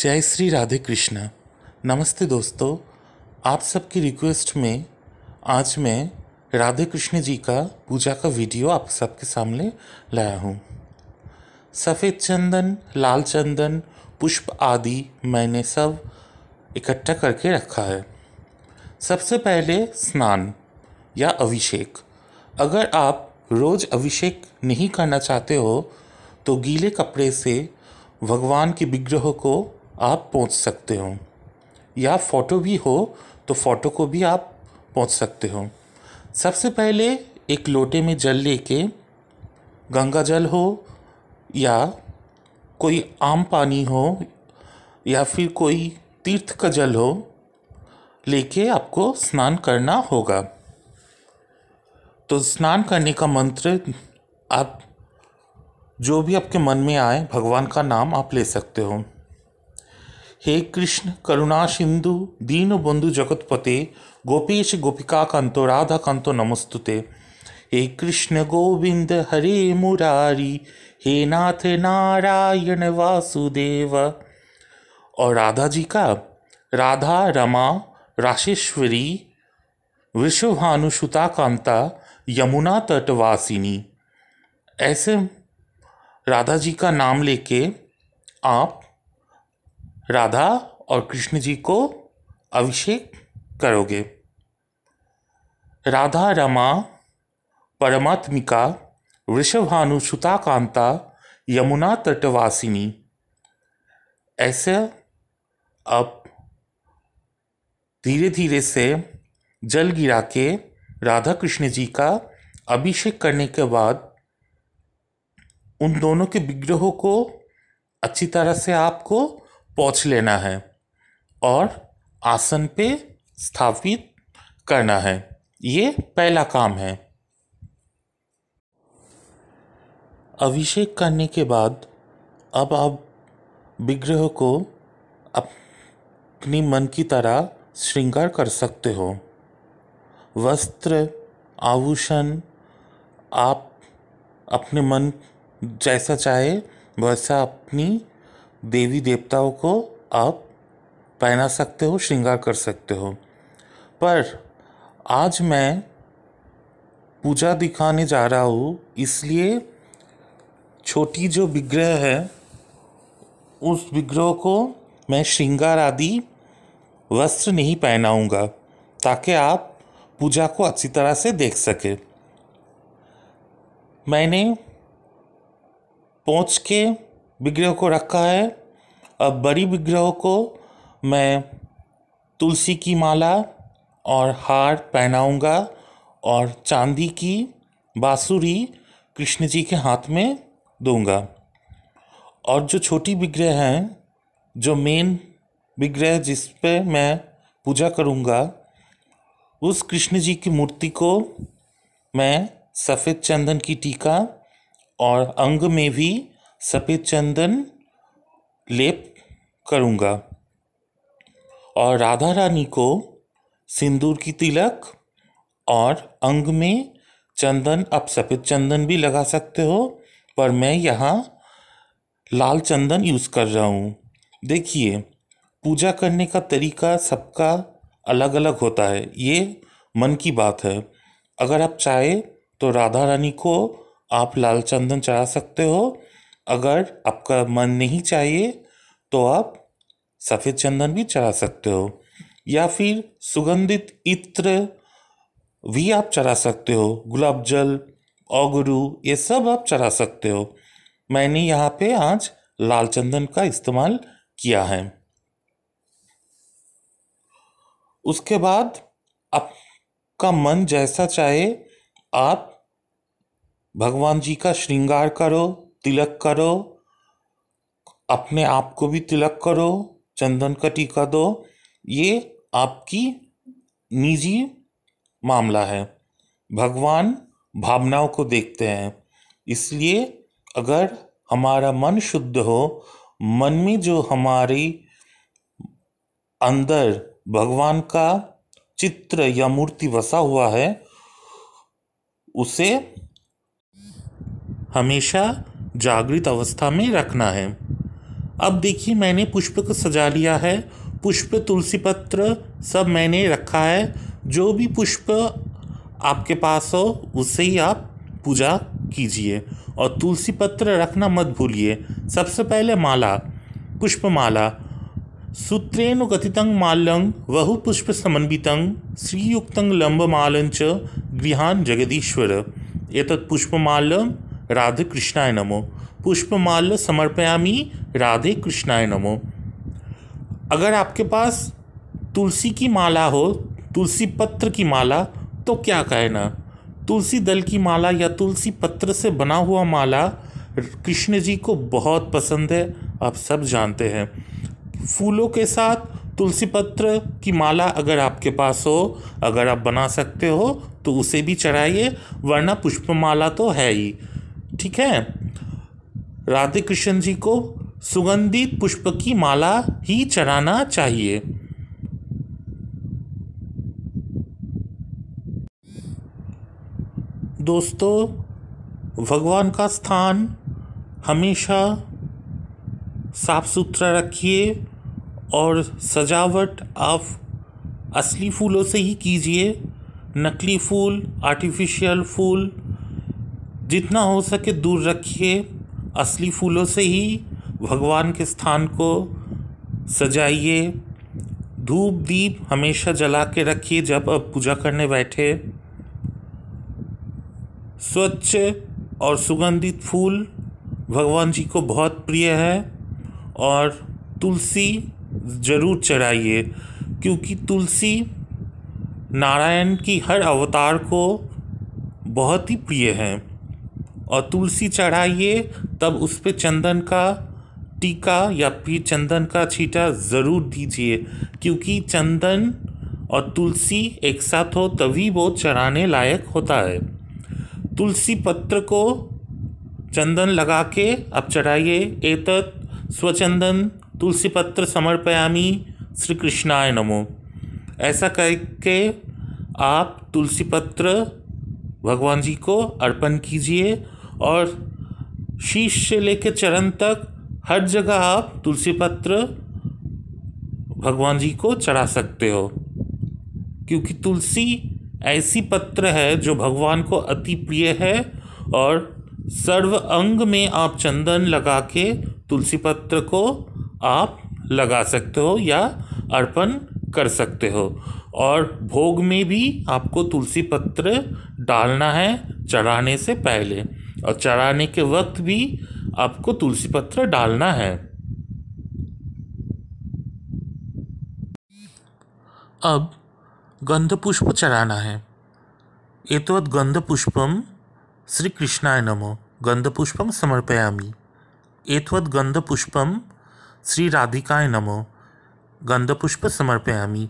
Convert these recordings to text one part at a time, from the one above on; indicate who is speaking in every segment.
Speaker 1: जय श्री राधे कृष्णा नमस्ते दोस्तों आप सबकी रिक्वेस्ट में आज मैं राधे कृष्ण जी का पूजा का वीडियो आप सबके सामने लाया हूँ सफ़ेद चंदन लाल चंदन पुष्प आदि मैंने सब इकट्ठा करके रखा है सबसे पहले स्नान या अभिषेक अगर आप रोज़ अभिषेक नहीं करना चाहते हो तो गीले कपड़े से भगवान के विग्रह को आप पहुंच सकते हो या फ़ोटो भी हो तो फ़ोटो को भी आप पहुंच सकते हो सबसे पहले एक लोटे में जल लेके गंगा जल हो या कोई आम पानी हो या फिर कोई तीर्थ का जल हो लेके आपको स्नान करना होगा तो स्नान करने का मंत्र आप जो भी आपके मन में आए भगवान का नाम आप ले सकते हो हे कृष्ण करुणा सिंधु दीन बंधु जगतपते गोपेश गोपिका कंतो राधा कांतो नमस्तुते हे कृष्ण गोविंद हरे मुरारी हे नाथ नारायण वासुदेव और राधा जी का राधा रमा राशेश्वरी विश्वभानुसुता कांता यमुना तटवासिनी ऐसे राधा जी का नाम लेके आप राधा और कृष्ण जी को अभिषेक करोगे राधा रमा परमात्मिका वृषभानुसुता कांता यमुना तटवासिनी ऐसे अब धीरे धीरे से जल गिरा के राधा कृष्ण जी का अभिषेक करने के बाद उन दोनों के विग्रहों को अच्छी तरह से आपको पहुँच लेना है और आसन पे स्थापित करना है ये पहला काम है अभिषेक करने के बाद अब आप विग्रह को अपनी मन की तरह श्रृंगार कर सकते हो वस्त्र आभूषण आप अपने मन जैसा चाहे वैसा अपनी देवी देवताओं को आप पहना सकते हो श्रृंगार कर सकते हो पर आज मैं पूजा दिखाने जा रहा हूँ इसलिए छोटी जो विग्रह है उस विग्रह को मैं श्रृंगार आदि वस्त्र नहीं पहनाऊँगा ताकि आप पूजा को अच्छी तरह से देख सके मैंने पहुँच के विग्रह को रखा है अब बड़ी विग्रह को मैं तुलसी की माला और हार पहनाऊंगा और चांदी की बाँसुरी कृष्ण जी के हाथ में दूंगा और जो छोटी विग्रह हैं जो मेन विग्रह जिस पे मैं पूजा करूंगा उस कृष्ण जी की मूर्ति को मैं सफ़ेद चंदन की टीका और अंग में भी सफ़ेद चंदन लेप करूँगा और राधा रानी को सिंदूर की तिलक और अंग में चंदन आप सफ़ेद चंदन भी लगा सकते हो पर मैं यहाँ लाल चंदन यूज़ कर रहा हूँ देखिए पूजा करने का तरीका सबका अलग अलग होता है ये मन की बात है अगर आप चाहे तो राधा रानी को आप लाल चंदन चढ़ा सकते हो अगर आपका मन नहीं चाहिए तो आप सफ़ेद चंदन भी चढ़ा सकते हो या फिर सुगंधित इत्र भी आप चढ़ा सकते हो गुलाब जल ओगुरु ये सब आप चढ़ा सकते हो मैंने यहाँ पे आज लाल चंदन का इस्तेमाल किया है उसके बाद आपका मन जैसा चाहे आप भगवान जी का श्रृंगार करो तिलक करो अपने आप को भी तिलक करो चंदन का टीका दो ये आपकी निजी मामला है भगवान भावनाओं को देखते हैं इसलिए अगर हमारा मन शुद्ध हो मन में जो हमारी अंदर भगवान का चित्र या मूर्ति बसा हुआ है उसे हमेशा जागृत अवस्था में रखना है अब देखिए मैंने पुष्प को सजा लिया है पुष्प तुलसी पत्र सब मैंने रखा है जो भी पुष्प आपके पास हो उसे ही आप पूजा कीजिए और तुलसी पत्र रखना मत भूलिए सबसे पहले माला पुष्प माला सूत्रेण गतितंग माल्यंग वहु पुष्प समन्वितंग श्रीयुक्तंग लंब मालंच गृहान जगदीश्वर एतत् पुष्पमाल्यं राधे कृष्णाय नमो पुष्पमाल समर्पयामी राधे कृष्णाय नमो अगर आपके पास तुलसी की माला हो तुलसी पत्र की माला तो क्या कहना तुलसी दल की माला या तुलसी पत्र से बना हुआ माला कृष्ण जी को बहुत पसंद है आप सब जानते हैं फूलों के साथ तुलसी पत्र की माला अगर आपके पास हो अगर आप बना सकते हो तो उसे भी चढ़ाइए वरना पुष्पमाला तो है ही ठीक है राधे कृष्ण जी को सुगंधित पुष्प की माला ही चढ़ाना चाहिए दोस्तों भगवान का स्थान हमेशा साफ सुथरा रखिए और सजावट आप असली फूलों से ही कीजिए नकली फूल आर्टिफिशियल फूल जितना हो सके दूर रखिए असली फूलों से ही भगवान के स्थान को सजाइए धूप दीप हमेशा जला के रखिए जब आप पूजा करने बैठे स्वच्छ और सुगंधित फूल भगवान जी को बहुत प्रिय है और तुलसी ज़रूर चढ़ाइए क्योंकि तुलसी नारायण की हर अवतार को बहुत ही प्रिय है और तुलसी चढ़ाइए तब उस पर चंदन का टीका या फिर चंदन का छीटा ज़रूर दीजिए क्योंकि चंदन और तुलसी एक साथ हो तभी वो चढ़ाने लायक होता है तुलसी पत्र को चंदन लगा के अब चढ़ाइए एतत् स्वचंदन तुलसी पत्र समर्पयामी श्री कृष्णाय नमो ऐसा करके आप तुलसी पत्र भगवान जी को अर्पण कीजिए और शीश से लेकर चरण तक हर जगह आप तुलसी पत्र भगवान जी को चढ़ा सकते हो क्योंकि तुलसी ऐसी पत्र है जो भगवान को अति प्रिय है और सर्व अंग में आप चंदन लगा के तुलसी पत्र को आप लगा सकते हो या अर्पण कर सकते हो और भोग में भी आपको तुलसी पत्र डालना है चढ़ाने से पहले और चढ़ाने के वक्त भी आपको तुलसी पत्र डालना है अब गंध पुष्प चढ़ाना है एतवद तो गंध पुष्पम श्री कृष्णाय नमो गंध पुष्पम समर्पयामी एतवद तो गंध पुष्पम श्री राधिकाय नमो गंध पुष्प समर्पयामी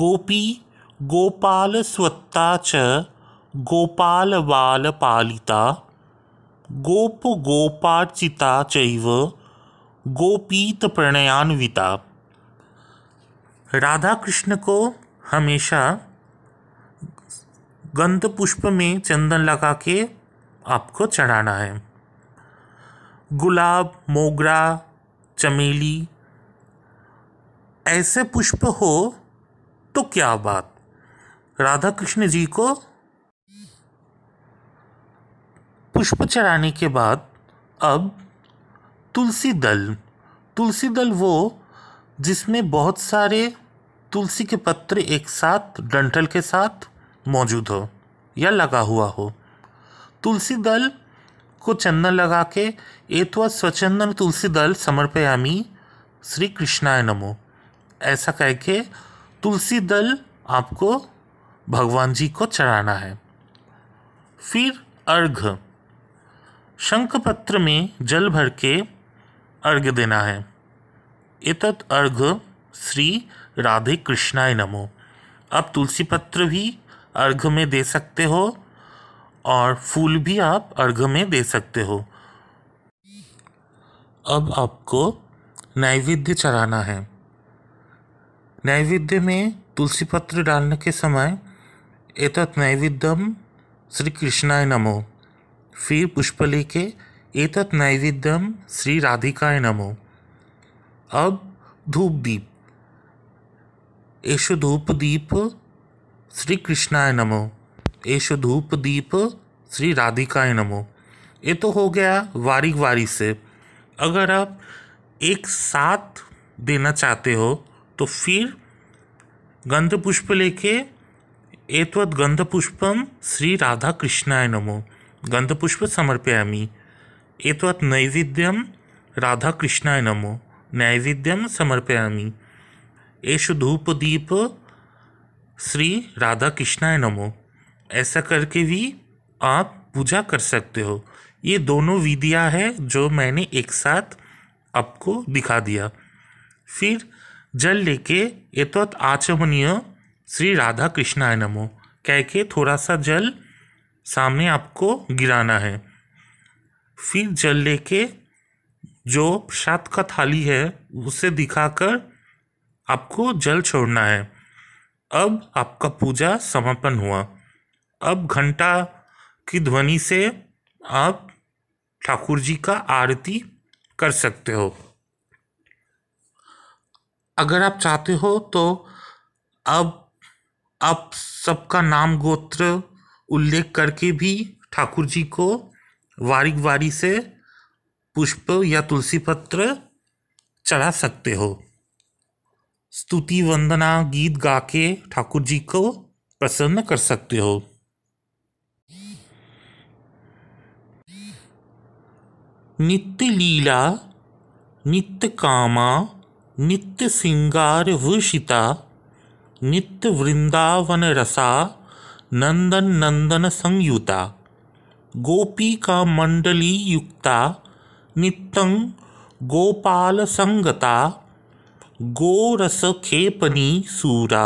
Speaker 1: गोपी गोपाल स्वत्ता च गोपाल बाल पालिता गोप गोपाचिता चैव गोपीत प्रणयान्विता राधा कृष्ण को हमेशा गंध पुष्प में चंदन लगा के आपको चढ़ाना है गुलाब मोगरा चमेली ऐसे पुष्प हो तो क्या बात राधा कृष्ण जी को पुष्प चढ़ाने के बाद अब तुलसी दल तुलसी दल वो जिसमें बहुत सारे तुलसी के पत्र एक साथ डंठल के साथ मौजूद हो या लगा हुआ हो तुलसी दल को चंदन लगा के एतवा स्वचंदन तुलसी दल समर्पयामी श्री कृष्णाय नमो ऐसा कह के तुलसी दल आपको भगवान जी को चढ़ाना है फिर अर्घ शंख पत्र में जल भर के अर्घ देना है एतत् अर्घ श्री राधे कृष्णाय नमो आप तुलसी पत्र भी अर्घ में दे सकते हो और फूल भी आप अर्घ में दे सकते हो अब आपको नैवेद्य चढ़ाना है नैवेद्य में तुलसी पत्र डालने के समय एतत नैवेद्यम श्री कृष्णाय नमो फिर के एतत् नैवेद्यम श्री राधिकाय नमो अब धूप दीप एषो धूप दीप श्री कृष्णाय नमो एषो धूप दीप श्री राधिकाय नमो ये तो हो गया वारी वारी से अगर आप एक साथ देना चाहते हो तो फिर गंध पुष्प लेके एतवत गंध पुष्पम श्री राधा कृष्णाय नमो गंधपुष्प गन्धपुष्प समर्पयामि नैवेद्यम राधा कृष्णाय नमो नैवेद्यम समर्पयामी एषु धूप दीप श्री राधा कृष्णाय नमो ऐसा करके भी आप पूजा कर सकते हो ये दोनों विधियाँ है जो मैंने एक साथ आपको दिखा दिया फिर जल लेके ये तो आचमनीय श्री राधा कृष्णाय नमो कह के थोड़ा सा जल सामने आपको गिराना है फिर जल लेके जो प्रसाद का थाली है उसे दिखाकर आपको जल छोड़ना है अब आपका पूजा समापन हुआ अब घंटा की ध्वनि से आप ठाकुर जी का आरती कर सकते हो अगर आप चाहते हो तो अब आप सबका नाम गोत्र उल्लेख करके भी ठाकुर जी को वारिक वारी से पुष्प या तुलसी पत्र चढ़ा सकते हो स्तुति वंदना गीत गा के ठाकुर जी को प्रसन्न कर सकते हो नित्य लीला नित्य कामा नित्य सिंगार भूषिता नित्य वृंदावन रसा नंदन नंदन संयुता गोपी का मंडली युक्ता नित्यं गोपाल संगता गोरस खेपनी सूरा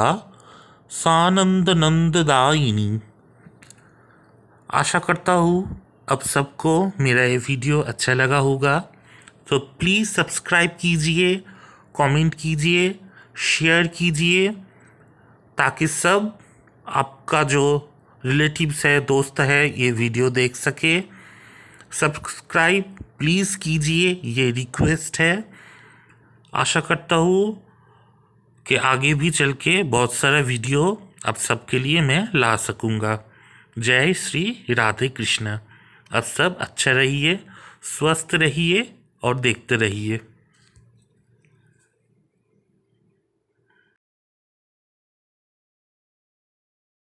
Speaker 1: सानंद नंददायिनी आशा करता हूँ अब सबको मेरा ये वीडियो अच्छा लगा होगा तो प्लीज़ सब्सक्राइब कीजिए कमेंट कीजिए शेयर कीजिए ताकि सब आपका जो रिलेटिव्स है दोस्त है ये वीडियो देख सके सब्सक्राइब प्लीज़ कीजिए ये रिक्वेस्ट है आशा करता हूँ कि आगे भी चल के बहुत सारा वीडियो आप सबके लिए मैं ला सकूँगा जय श्री राधे कृष्ण आप सब अच्छा रहिए स्वस्थ रहिए और देखते रहिए